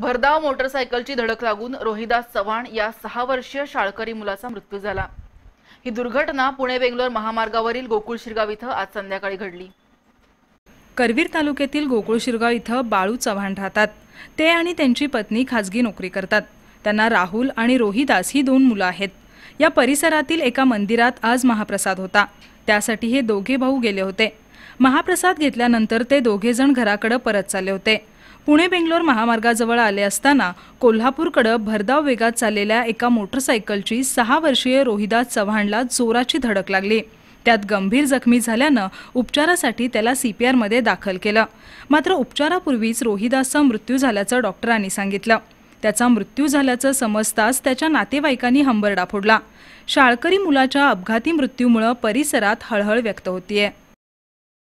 भरधाव मोटरसायकलची धडक लागून रोहिदास चव्हाण या सहा वर्षीय शाळकरी मुलाचा मृत्यू झाला ही दुर्घटना पुणे बेंगलोर महामार्गावरील गोकुळ शिरगाव इथं आज संध्याकाळी घडली करवीर तालुक्यातील गोकुळ शिरगाव इथं बाळू चव्हाण राहतात ते आणि त्यांची पत्नी खाजगी नोकरी करतात त्यांना राहुल आणि रोहिदास ही दोन मुलं आहेत या परिसरातील एका मंदिरात आज महाप्रसाद होता त्यासाठी हे दोघे भाऊ गेले होते महाप्रसाद घेतल्यानंतर ते दोघे जण घराकडे परत चालले होते पुणे बेंगलोर महामार्गाजवळ आले असताना कोल्हापूरकडे भरधाव वेगात चाललेल्या एका मोटरसायकलची सहा वर्षीय रोहिदास चव्हाणला जोराची धडक लागली त्यात गंभीर जखमी झाल्यानं उपचारासाठी त्याला सीपीआरमध्ये दाखल केलं मात्र उपचारापूर्वीच रोहिदासचा मृत्यू झाल्याचं डॉक्टरांनी सांगितलं त्याचा मृत्यू झाल्याचं समजताच त्याच्या नातेवाईकांनी हंबरडा फोडला शाळकरी मुलाच्या अपघाती मृत्यूमुळे परिसरात हळहळ व्यक्त होतीये